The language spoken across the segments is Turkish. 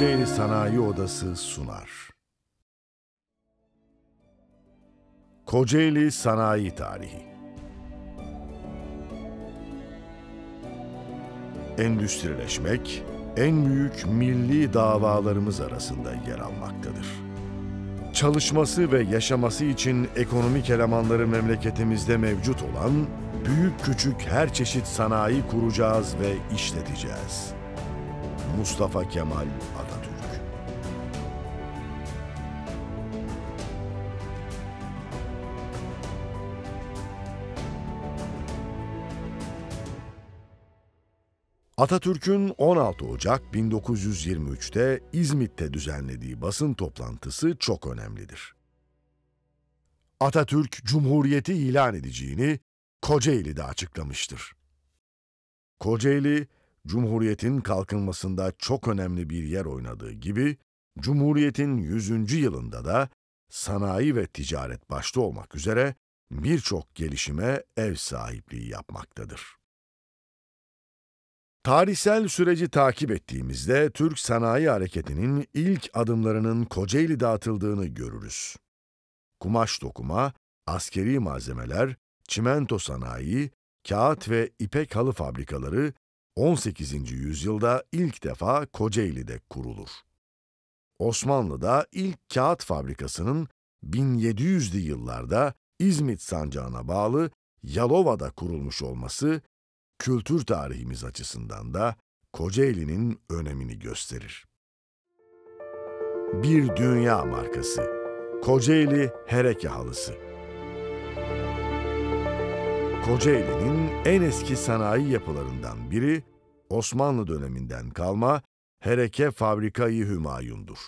Kocaeli Sanayi Odası sunar. Kocaeli Sanayi Tarihi Endüstrileşmek en büyük milli davalarımız arasında yer almaktadır. Çalışması ve yaşaması için ekonomik elemanları memleketimizde mevcut olan büyük küçük her çeşit sanayi kuracağız ve işleteceğiz. Mustafa Kemal Atatürk'ün 16 Ocak 1923'te İzmit'te düzenlediği basın toplantısı çok önemlidir. Atatürk Cumhuriyeti ilan edeceğini Kocaeli'de açıklamıştır. Kocaeli, Cumhuriyet'in kalkınmasında çok önemli bir yer oynadığı gibi, Cumhuriyet'in 100. yılında da sanayi ve ticaret başta olmak üzere birçok gelişime ev sahipliği yapmaktadır. Tarihsel süreci takip ettiğimizde Türk sanayi hareketinin ilk adımlarının Kocaeli'de atıldığını görürüz. Kumaş dokuma, askeri malzemeler, çimento sanayi, kağıt ve ipek halı fabrikaları 18. yüzyılda ilk defa Kocaeli'de kurulur. Osmanlı'da ilk kağıt fabrikasının 1700'lü yıllarda İzmit Sancağı'na bağlı Yalova'da kurulmuş olması kültür tarihimiz açısından da Kocaeli'nin önemini gösterir. Bir Dünya Markası Kocaeli Hereke Halısı Kocaeli'nin en eski sanayi yapılarından biri Osmanlı döneminden kalma Hereke Fabrikayı Hümayun'dur.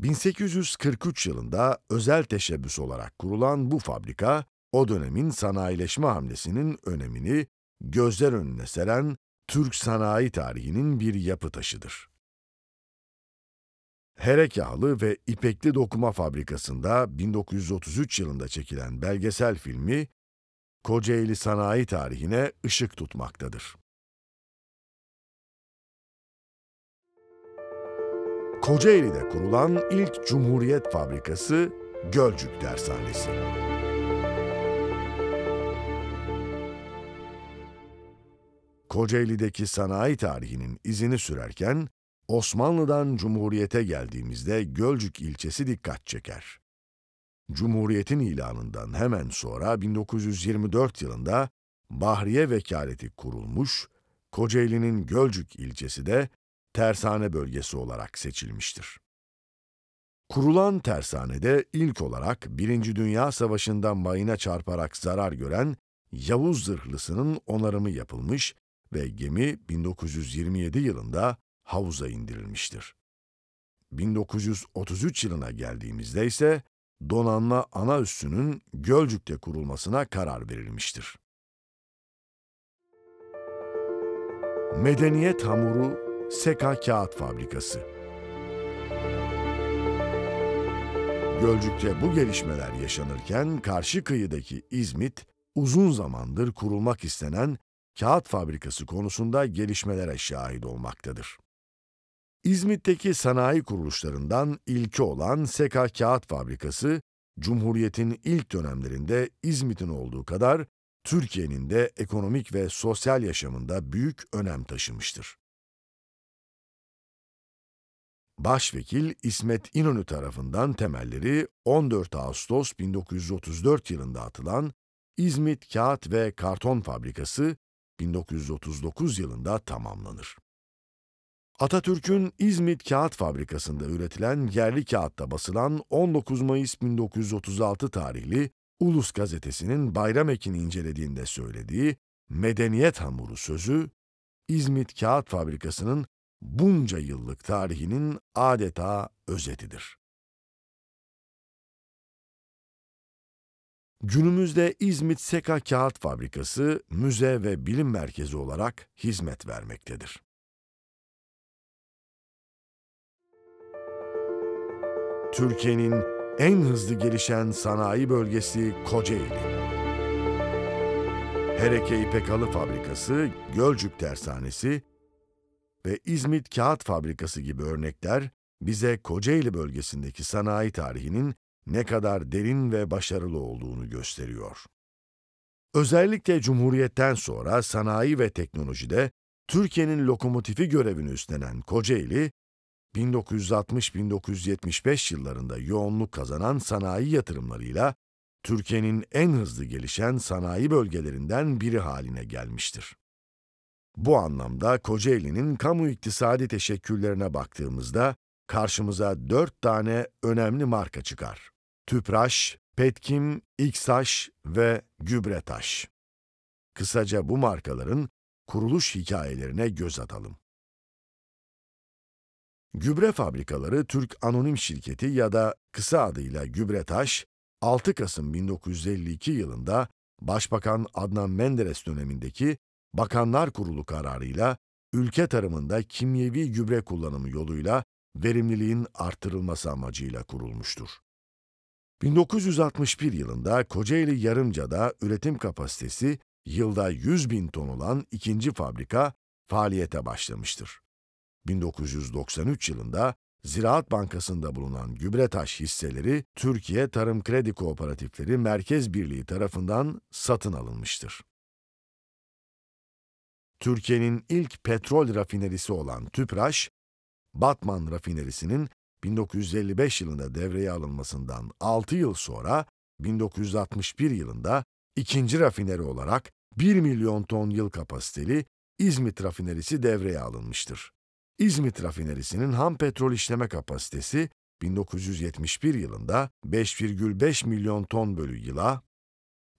1843 yılında özel teşebbüs olarak kurulan bu fabrika, o dönemin sanayileşme hamlesinin önemini gözler önüne seren Türk sanayi tarihinin bir yapı taşıdır. Herek ve İpekli Dokuma Fabrikası'nda 1933 yılında çekilen belgesel filmi, Kocaeli sanayi tarihine ışık tutmaktadır. Kocaeli'de kurulan ilk Cumhuriyet Fabrikası Gölcük Dershanesi. Kocaeli'deki sanayi tarihinin izini sürerken, Osmanlı'dan Cumhuriyet'e geldiğimizde Gölcük ilçesi dikkat çeker. Cumhuriyet'in ilanından hemen sonra 1924 yılında Bahriye Vekaleti kurulmuş, Kocaeli'nin Gölcük ilçesi de tersane bölgesi olarak seçilmiştir. Kurulan tersanede ilk olarak Birinci Dünya Savaşı'ndan mayına çarparak zarar gören Yavuz zırhlısının onarımı yapılmış ve gemi 1927 yılında havuza indirilmiştir. 1933 yılına geldiğimizde ise donanma ana üssünün Gölcük'te kurulmasına karar verilmiştir. Medeniyet Hamuru Seka Kağıt Fabrikası Gölcük'te bu gelişmeler yaşanırken karşı kıyıdaki İzmit uzun zamandır kurulmak istenen kağıt fabrikası konusunda gelişmelere şahit olmaktadır. İzmit'teki sanayi kuruluşlarından ilki olan Seka Kağıt Fabrikası, Cumhuriyet'in ilk dönemlerinde İzmit'in olduğu kadar Türkiye'nin de ekonomik ve sosyal yaşamında büyük önem taşımıştır. Başvekil İsmet İnönü tarafından temelleri 14 Ağustos 1934 yılında atılan İzmit Kağıt ve Karton Fabrikası, 1939 yılında tamamlanır. Atatürk'ün İzmit Kağıt Fabrikası'nda üretilen yerli kağıtta basılan 19 Mayıs 1936 tarihli Ulus gazetesinin Bayram Ekin incelediğinde söylediği medeniyet hamuru sözü, İzmit Kağıt Fabrikası'nın bunca yıllık tarihinin adeta özetidir. Günümüzde İzmit Seka Kağıt Fabrikası müze ve bilim merkezi olarak hizmet vermektedir. Türkiye'nin en hızlı gelişen sanayi bölgesi Kocaeli. Hereke İpek Halı Fabrikası, Gölcük Tersanesi ve İzmit Kağıt Fabrikası gibi örnekler bize Kocaeli bölgesindeki sanayi tarihinin ne kadar derin ve başarılı olduğunu gösteriyor. Özellikle Cumhuriyet'ten sonra sanayi ve teknolojide Türkiye'nin lokomotifi görevini üstlenen Kocaeli, 1960-1975 yıllarında yoğunluk kazanan sanayi yatırımlarıyla Türkiye'nin en hızlı gelişen sanayi bölgelerinden biri haline gelmiştir. Bu anlamda Kocaeli'nin kamu iktisadi teşekküllerine baktığımızda karşımıza dört tane önemli marka çıkar tüpraş, petkim, iksaş ve gübretaş. Kısaca bu markaların kuruluş hikayelerine göz atalım. Gübre fabrikaları Türk Anonim Şirketi ya da kısa adıyla Gübretaş, 6 Kasım 1952 yılında Başbakan Adnan Menderes dönemindeki Bakanlar Kurulu kararıyla ülke tarımında kimyevi gübre kullanımı yoluyla verimliliğin artırılması amacıyla kurulmuştur. 1961 yılında Kocaeli Yarımca'da üretim kapasitesi yılda 100 bin ton olan ikinci fabrika faaliyete başlamıştır. 1993 yılında Ziraat Bankası'nda bulunan gübretaş hisseleri Türkiye Tarım Kredi Kooperatifleri Merkez Birliği tarafından satın alınmıştır. Türkiye'nin ilk petrol rafinerisi olan Tüpraş, Batman rafinerisinin 1955 yılında devreye alınmasından 6 yıl sonra 1961 yılında ikinci rafineri olarak 1 milyon ton yıl kapasiteli İzmit rafinerisi devreye alınmıştır. İzmit rafinerisinin ham petrol işleme kapasitesi 1971 yılında 5,5 milyon ton bölü yıla,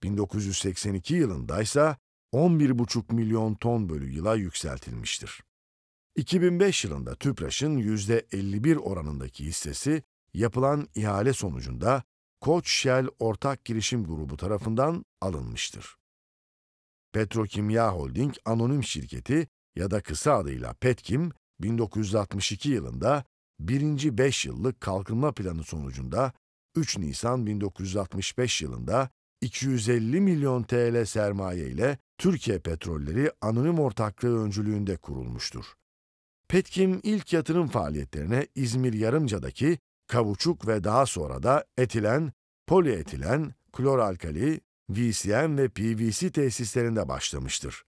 1982 yılında ise 11,5 milyon ton bölü yıla yükseltilmiştir. 2005 yılında TÜPRAŞ'ın %51 oranındaki hissesi yapılan ihale sonucunda Koç Shell Ortak Girişim Grubu tarafından alınmıştır. Petrokimya Holding Anonim Şirketi ya da kısa adıyla Petkim, 1962 yılında 1. 5 yıllık kalkınma planı sonucunda 3 Nisan 1965 yılında 250 milyon TL sermaye ile Türkiye Petrolleri Anonim Ortaklığı öncülüğünde kurulmuştur. Petkim ilk yatırım faaliyetlerine İzmir Yarımca'daki kavuçuk ve daha sonra da etilen, polietilen, kloralkali, VCM ve PVC tesislerinde başlamıştır.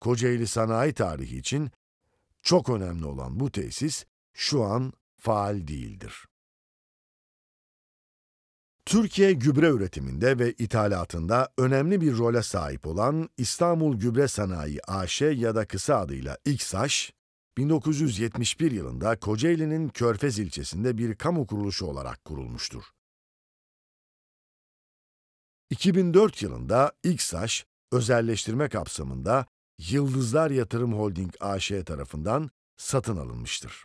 Kocaeli sanayi tarihi için çok önemli olan bu tesis şu an faal değildir. Türkiye gübre üretiminde ve ithalatında önemli bir role sahip olan İstanbul Gübre Sanayi AŞ ya da kısa adıyla İKSAŞ, 1971 yılında Kocaeli'nin Körfez ilçesinde bir kamu kuruluşu olarak kurulmuştur. 2004 yılında İKSAŞ, özelleştirme kapsamında Yıldızlar Yatırım Holding AŞ tarafından satın alınmıştır.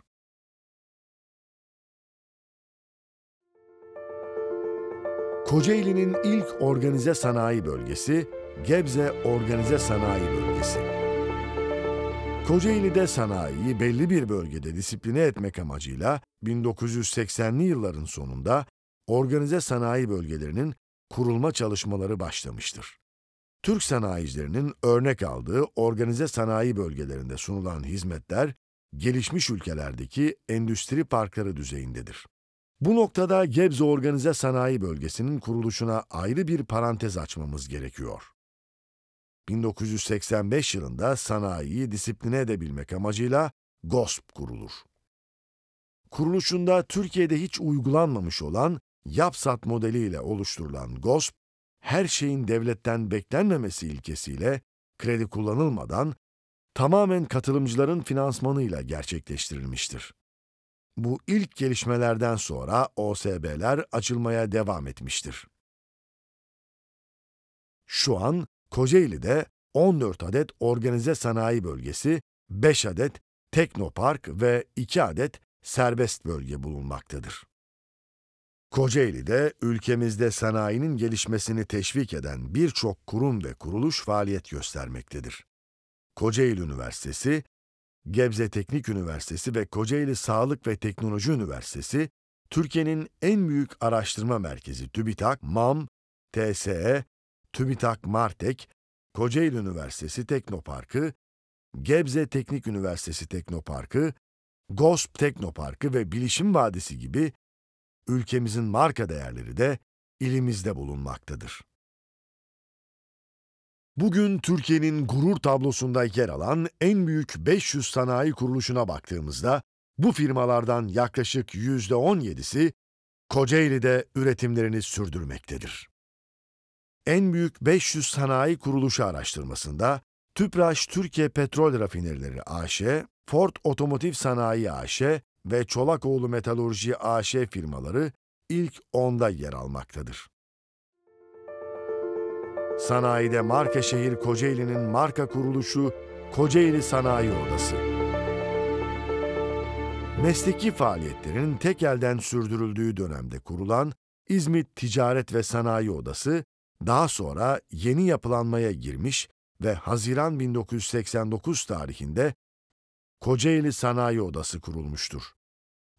Kocaeli'nin ilk organize sanayi bölgesi, Gebze Organize Sanayi Bölgesi. Kocaeli'de sanayiyi belli bir bölgede disipline etmek amacıyla 1980'li yılların sonunda organize sanayi bölgelerinin kurulma çalışmaları başlamıştır. Türk sanayicilerinin örnek aldığı organize sanayi bölgelerinde sunulan hizmetler gelişmiş ülkelerdeki endüstri parkları düzeyindedir. Bu noktada Gebze Organize Sanayi Bölgesi'nin kuruluşuna ayrı bir parantez açmamız gerekiyor. 1985 yılında sanayiyi disipline edebilmek amacıyla GOSP kurulur. Kuruluşunda Türkiye'de hiç uygulanmamış olan yapsat modeliyle oluşturulan GOSP, her şeyin devletten beklenmemesi ilkesiyle kredi kullanılmadan tamamen katılımcıların finansmanıyla gerçekleştirilmiştir. Bu ilk gelişmelerden sonra OSB'ler açılmaya devam etmiştir. Şu an Kocaeli'de 14 adet organize sanayi bölgesi, 5 adet teknopark ve 2 adet serbest bölge bulunmaktadır. Kocaeli'de ülkemizde sanayinin gelişmesini teşvik eden birçok kurum ve kuruluş faaliyet göstermektedir. Kocaeli Üniversitesi, Gebze Teknik Üniversitesi ve Kocaeli Sağlık ve Teknoloji Üniversitesi, Türkiye'nin en büyük araştırma merkezi TÜBİTAK, MAM, TSE, TÜBİTAK Martek, Kocaeli Üniversitesi Teknoparkı, Gebze Teknik Üniversitesi Teknoparkı, GOSP Teknoparkı ve Bilişim Vadisi gibi ülkemizin marka değerleri de ilimizde bulunmaktadır. Bugün Türkiye'nin gurur tablosunda yer alan en büyük 500 sanayi kuruluşuna baktığımızda bu firmalardan yaklaşık %17'si Kocaeli'de üretimlerini sürdürmektedir en büyük 500 sanayi kuruluşu araştırmasında TÜPRAŞ Türkiye Petrol Rafinerileri AŞ, Ford Otomotiv Sanayi AŞ ve Çolakoğlu Metalurji AŞ firmaları ilk 10'da yer almaktadır. Sanayide marka şehir Kocaeli'nin marka kuruluşu Kocaeli Sanayi Odası. Mesleki faaliyetlerin tek elden sürdürüldüğü dönemde kurulan İzmit Ticaret ve Sanayi Odası, daha sonra yeni yapılanmaya girmiş ve Haziran 1989 tarihinde Kocaeli Sanayi Odası kurulmuştur.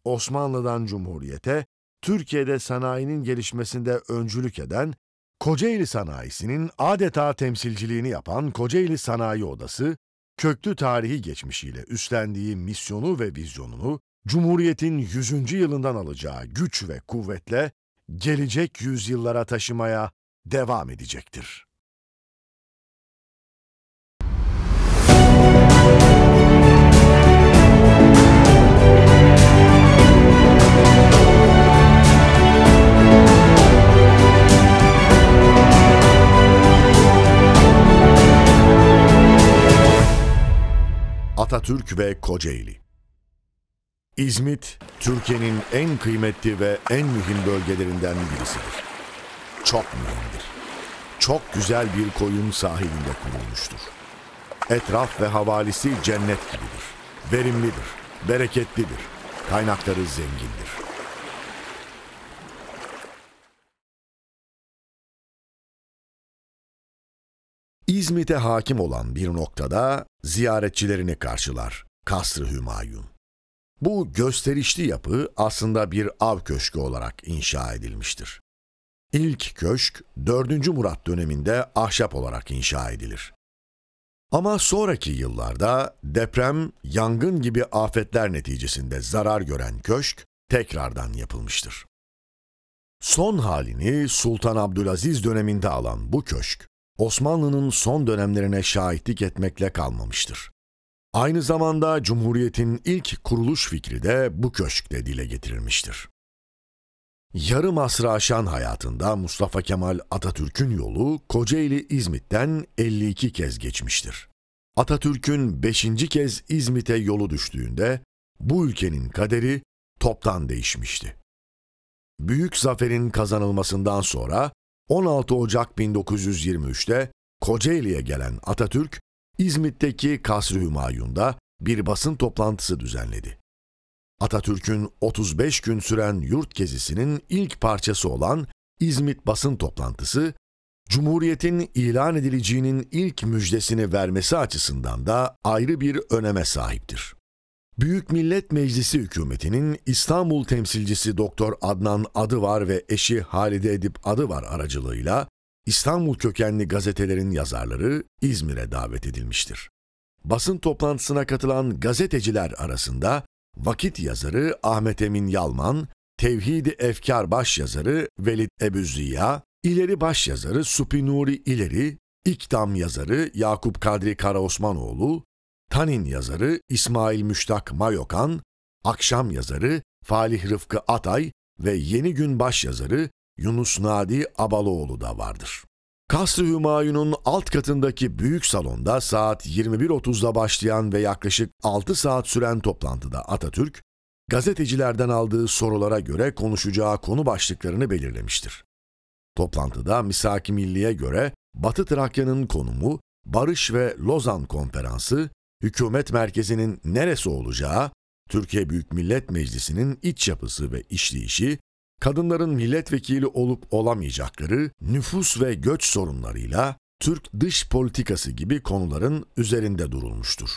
Osmanlı'dan Cumhuriyete, Türkiye'de sanayinin gelişmesinde öncülük eden, Kocaeli sanayisinin adeta temsilciliğini yapan Kocaeli Sanayi Odası, köklü tarihi geçmişiyle üstlendiği misyonu ve vizyonunu, Cumhuriyet'in 100. yılından alacağı güç ve kuvvetle gelecek yüzyıllara taşımaya devam edecektir. Atatürk ve Kocaeli İzmit, Türkiye'nin en kıymetli ve en mühim bölgelerinden birisidir çok mühimdir. Çok güzel bir koyun sahilinde kurulmuştur. Etraf ve havalisi cennet gibidir. Verimlidir, bereketlidir, kaynakları zengindir.'' İzmit'e hakim olan bir noktada ziyaretçilerini karşılar Kasr-ı Hümayun. Bu gösterişli yapı aslında bir av köşkü olarak inşa edilmiştir. İlk köşk 4. Murat döneminde ahşap olarak inşa edilir. Ama sonraki yıllarda deprem, yangın gibi afetler neticesinde zarar gören köşk tekrardan yapılmıştır. Son halini Sultan Abdülaziz döneminde alan bu köşk, Osmanlı'nın son dönemlerine şahitlik etmekle kalmamıştır. Aynı zamanda Cumhuriyet'in ilk kuruluş fikri de bu köşkte dile getirilmiştir. Yarım asrı aşan hayatında Mustafa Kemal Atatürk'ün yolu Kocaeli İzmit'ten 52 kez geçmiştir. Atatürk'ün 5. kez İzmit'e yolu düştüğünde bu ülkenin kaderi toptan değişmişti. Büyük zaferin kazanılmasından sonra 16 Ocak 1923'te Kocaeli'ye gelen Atatürk, İzmit'teki Kasr-ı Hümayun'da bir basın toplantısı düzenledi. Atatürk'ün 35 gün süren yurt gezisinin ilk parçası olan İzmit basın toplantısı, Cumhuriyet'in ilan edileceğinin ilk müjdesini vermesi açısından da ayrı bir öneme sahiptir. Büyük Millet Meclisi hükümetinin İstanbul temsilcisi Doktor Adnan Adıvar ve eşi Halide Edip Adıvar aracılığıyla İstanbul kökenli gazetelerin yazarları İzmir'e davet edilmiştir. Basın toplantısına katılan gazeteciler arasında Vakit yazarı Ahmet Emin Yalman, Tevhid-i Efkar baş yazarı Velid Ebu Ziya, İleri baş yazarı Supi Nuri İleri, İktam yazarı Yakup Kadri Karaosmanoğlu, Tanin yazarı İsmail Müştak Mayokan, Akşam yazarı Falih Rıfkı Atay ve Yeni Gün baş yazarı Yunus Nadi Abaloğlu da vardır. Kasr-ı Hümayun'un alt katındaki büyük salonda saat 21.30'da başlayan ve yaklaşık 6 saat süren toplantıda Atatürk, gazetecilerden aldığı sorulara göre konuşacağı konu başlıklarını belirlemiştir. Toplantıda Misaki Milli'ye göre Batı Trakya'nın konumu, Barış ve Lozan Konferansı, hükümet merkezinin neresi olacağı, Türkiye Büyük Millet Meclisi'nin iç yapısı ve işleyişi, kadınların milletvekili olup olamayacakları, nüfus ve göç sorunlarıyla Türk dış politikası gibi konuların üzerinde durulmuştur.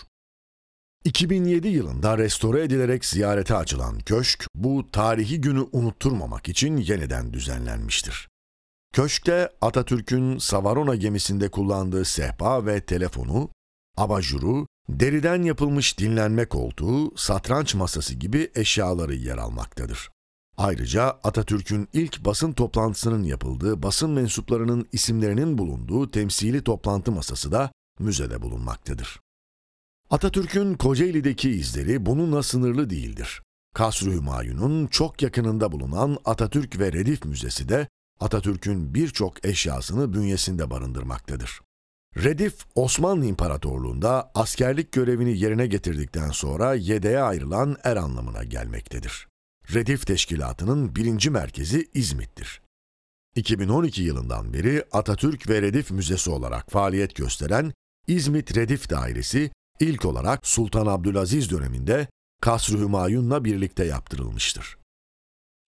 2007 yılında restore edilerek ziyarete açılan köşk, bu tarihi günü unutturmamak için yeniden düzenlenmiştir. Köşkte Atatürk'ün Savarona gemisinde kullandığı sehpa ve telefonu, abajuru, deriden yapılmış dinlenme koltuğu, satranç masası gibi eşyaları yer almaktadır. Ayrıca Atatürk'ün ilk basın toplantısının yapıldığı basın mensuplarının isimlerinin bulunduğu temsili toplantı masası da müzede bulunmaktadır. Atatürk'ün Kocaeli'deki izleri bununla sınırlı değildir. Kasr-ı Hümayun'un çok yakınında bulunan Atatürk ve Redif Müzesi de Atatürk'ün birçok eşyasını bünyesinde barındırmaktadır. Redif, Osmanlı İmparatorluğu'nda askerlik görevini yerine getirdikten sonra yedeğe ayrılan er anlamına gelmektedir. Redif Teşkilatı'nın birinci merkezi İzmit'tir. 2012 yılından beri Atatürk ve Redif Müzesi olarak faaliyet gösteren İzmit Redif Dairesi ilk olarak Sultan Abdülaziz döneminde Kasr-ı Hümayun'la birlikte yaptırılmıştır.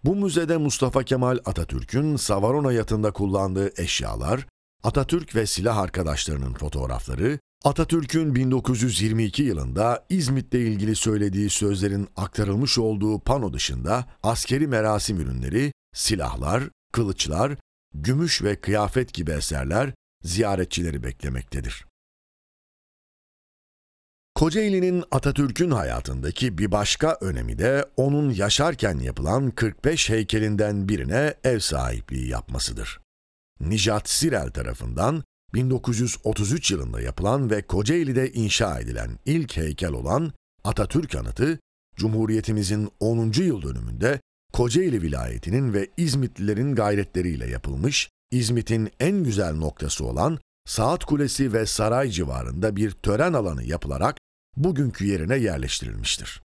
Bu müzede Mustafa Kemal Atatürk'ün Savarona hayatında kullandığı eşyalar, Atatürk ve silah arkadaşlarının fotoğrafları, Atatürk'ün 1922 yılında İzmit'le ilgili söylediği sözlerin aktarılmış olduğu pano dışında askeri merasim ürünleri, silahlar, kılıçlar, gümüş ve kıyafet gibi eserler ziyaretçileri beklemektedir. Kocaeli'nin Atatürk'ün hayatındaki bir başka önemi de onun yaşarken yapılan 45 heykelinden birine ev sahipliği yapmasıdır. Nijat Sirel tarafından 1933 yılında yapılan ve Kocaeli'de inşa edilen ilk heykel olan Atatürk Anıtı, Cumhuriyetimizin 10. yıl dönümünde Kocaeli vilayetinin ve İzmitlilerin gayretleriyle yapılmış, İzmit'in en güzel noktası olan Saat Kulesi ve saray civarında bir tören alanı yapılarak bugünkü yerine yerleştirilmiştir.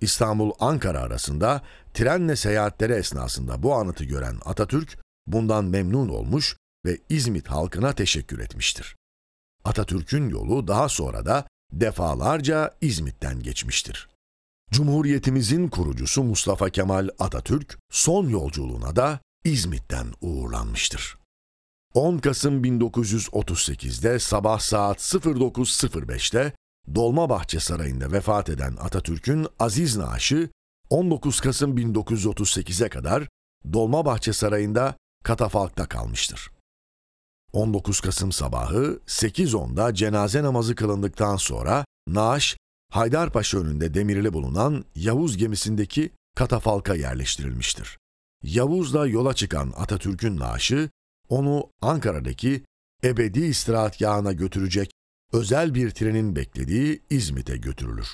İstanbul-Ankara arasında trenle seyahatleri esnasında bu anıtı gören Atatürk bundan memnun olmuş ve İzmit halkına teşekkür etmiştir. Atatürk'ün yolu daha sonra da defalarca İzmit'ten geçmiştir. Cumhuriyetimizin kurucusu Mustafa Kemal Atatürk son yolculuğuna da İzmit'ten uğurlanmıştır. 10 Kasım 1938'de sabah saat 09.05'te Dolmabahçe Sarayı'nda vefat eden Atatürk'ün aziz naaşı 19 Kasım 1938'e kadar Dolmabahçe Sarayı'nda katafalkta kalmıştır. 19 Kasım sabahı 8.10'da cenaze namazı kılındıktan sonra naaş Haydarpaşa önünde demirli bulunan Yavuz gemisindeki katafalka yerleştirilmiştir. Yavuz'la yola çıkan Atatürk'ün naaşı onu Ankara'daki ebedi istirahatgahına götürecek özel bir trenin beklediği İzmit'e götürülür.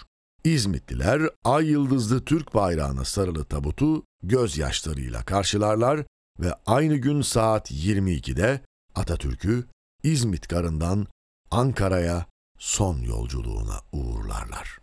İzmitliler ay yıldızlı Türk bayrağına sarılı tabutu gözyaşlarıyla karşılarlar ve aynı gün saat 22'de Atatürk'ü İzmit Garı'ndan Ankara'ya son yolculuğuna uğurlarlar.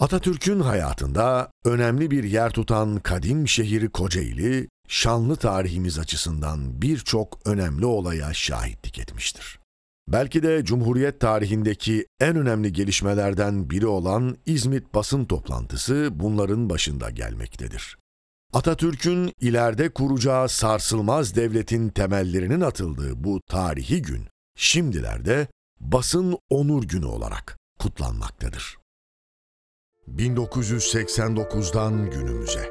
Atatürk'ün hayatında önemli bir yer tutan kadim şehri Kocaeli, şanlı tarihimiz açısından birçok önemli olaya şahitlik etmiştir. Belki de Cumhuriyet tarihindeki en önemli gelişmelerden biri olan İzmit basın toplantısı bunların başında gelmektedir. Atatürk'ün ileride kuracağı sarsılmaz devletin temellerinin atıldığı bu tarihi gün şimdilerde basın onur günü olarak kutlanmaktadır. 1989'dan günümüze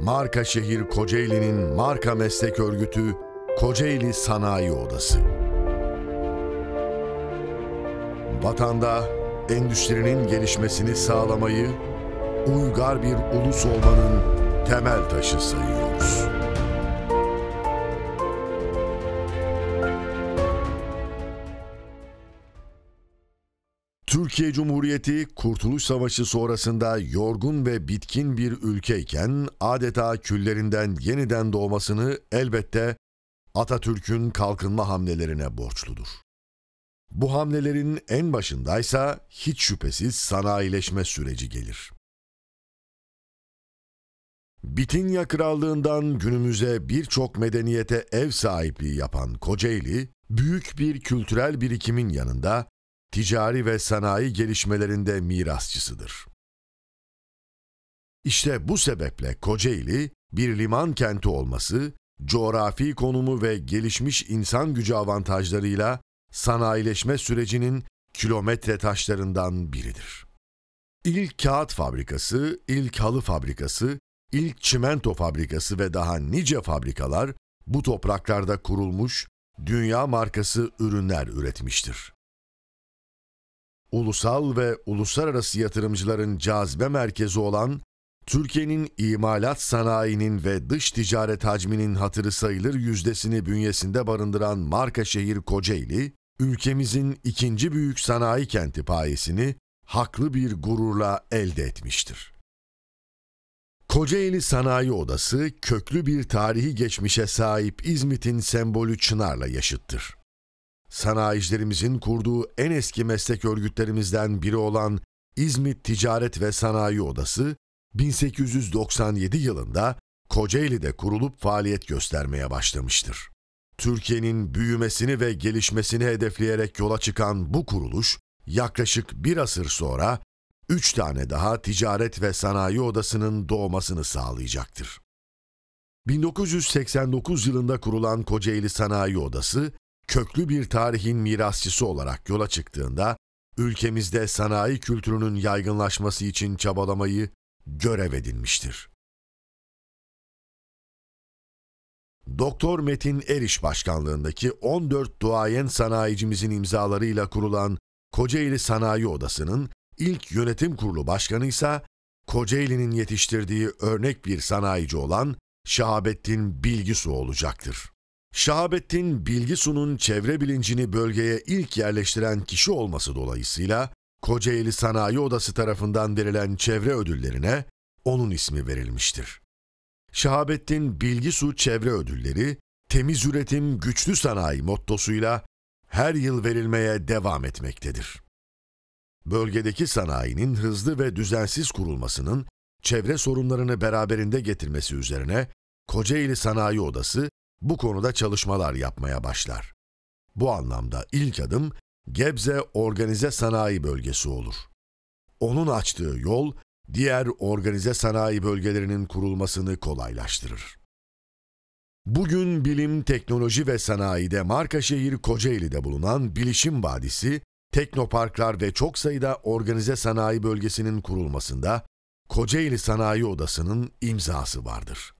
Marka Şehir Kocaeli'nin Marka Meslek Örgütü Kocaeli Sanayi Odası Vatanda endüstrinin gelişmesini sağlamayı, uygar bir ulus olmanın temel taşı sayıyoruz. Türkiye Cumhuriyeti Kurtuluş Savaşı sonrasında yorgun ve bitkin bir ülkeyken adeta küllerinden yeniden doğmasını elbette Atatürk'ün kalkınma hamlelerine borçludur. Bu hamlelerin en başındaysa hiç şüphesiz sanayileşme süreci gelir. Bitinya Krallığından günümüze birçok medeniyete ev sahipliği yapan Kocaeli, büyük bir kültürel birikimin yanında ticari ve sanayi gelişmelerinde mirasçısıdır. İşte bu sebeple Kocaeli, bir liman kenti olması, coğrafi konumu ve gelişmiş insan gücü avantajlarıyla sanayileşme sürecinin kilometre taşlarından biridir. İlk kağıt fabrikası, ilk halı fabrikası, ilk çimento fabrikası ve daha nice fabrikalar bu topraklarda kurulmuş, dünya markası ürünler üretmiştir. Ulusal ve uluslararası yatırımcıların cazibe merkezi olan Türkiye'nin imalat sanayinin ve dış ticaret hacminin hatırı sayılır yüzdesini bünyesinde barındıran marka şehir Kocaeli, ülkemizin ikinci büyük sanayi kenti payesini haklı bir gururla elde etmiştir. Kocaeli Sanayi Odası köklü bir tarihi geçmişe sahip İzmit'in sembolü çınarla yaşıttır. Sanayicilerimizin kurduğu en eski meslek örgütlerimizden biri olan İzmit Ticaret ve Sanayi Odası 1897 yılında Kocaeli'de kurulup faaliyet göstermeye başlamıştır. Türkiye'nin büyümesini ve gelişmesini hedefleyerek yola çıkan bu kuruluş yaklaşık bir asır sonra 3 tane daha ticaret ve sanayi odasının doğmasını sağlayacaktır. 1989 yılında kurulan Kocaeli Sanayi Odası, köklü bir tarihin mirasçısı olarak yola çıktığında, ülkemizde sanayi kültürünün yaygınlaşması için çabalamayı görev edinmiştir. Doktor Metin Eriş başkanlığındaki 14 duayen sanayicimizin imzalarıyla kurulan Kocaeli Sanayi Odası'nın İlk yönetim kurulu başkanı ise Kocaeli'nin yetiştirdiği örnek bir sanayici olan Şahabettin Bilgisu olacaktır. Şahabettin Bilgisu'nun çevre bilincini bölgeye ilk yerleştiren kişi olması dolayısıyla Kocaeli Sanayi Odası tarafından verilen çevre ödüllerine onun ismi verilmiştir. Şahabettin Bilgisu Çevre Ödülleri, temiz üretim güçlü sanayi mottosuyla her yıl verilmeye devam etmektedir bölgedeki sanayinin hızlı ve düzensiz kurulmasının çevre sorunlarını beraberinde getirmesi üzerine Kocaeli Sanayi Odası bu konuda çalışmalar yapmaya başlar. Bu anlamda ilk adım Gebze Organize Sanayi Bölgesi olur. Onun açtığı yol diğer organize sanayi bölgelerinin kurulmasını kolaylaştırır. Bugün bilim, teknoloji ve sanayide marka şehir Kocaeli'de bulunan Bilişim Vadisi, teknoparklar ve çok sayıda organize sanayi bölgesinin kurulmasında Kocaeli Sanayi Odası'nın imzası vardır.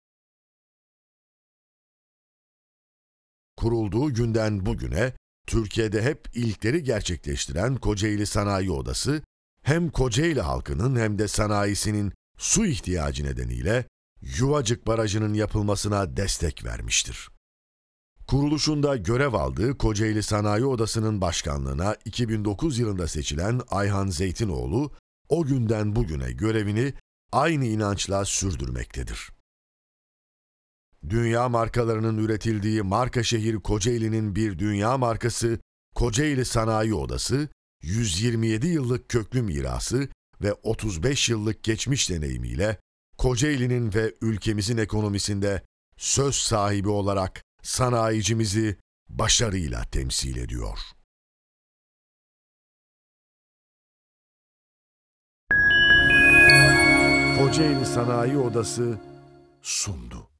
Kurulduğu günden bugüne Türkiye'de hep ilkleri gerçekleştiren Kocaeli Sanayi Odası, hem Kocaeli halkının hem de sanayisinin su ihtiyacı nedeniyle Yuvacık Barajı'nın yapılmasına destek vermiştir. Kuruluşunda görev aldığı Kocaeli Sanayi Odası'nın başkanlığına 2009 yılında seçilen Ayhan Zeytinoğlu, o günden bugüne görevini aynı inançla sürdürmektedir. Dünya markalarının üretildiği marka şehir Kocaeli'nin bir dünya markası Kocaeli Sanayi Odası, 127 yıllık köklü mirası ve 35 yıllık geçmiş deneyimiyle Kocaeli'nin ve ülkemizin ekonomisinde söz sahibi olarak sanayicimizi başarıyla temsil ediyor. Kocaeli Sanayi Odası sundu.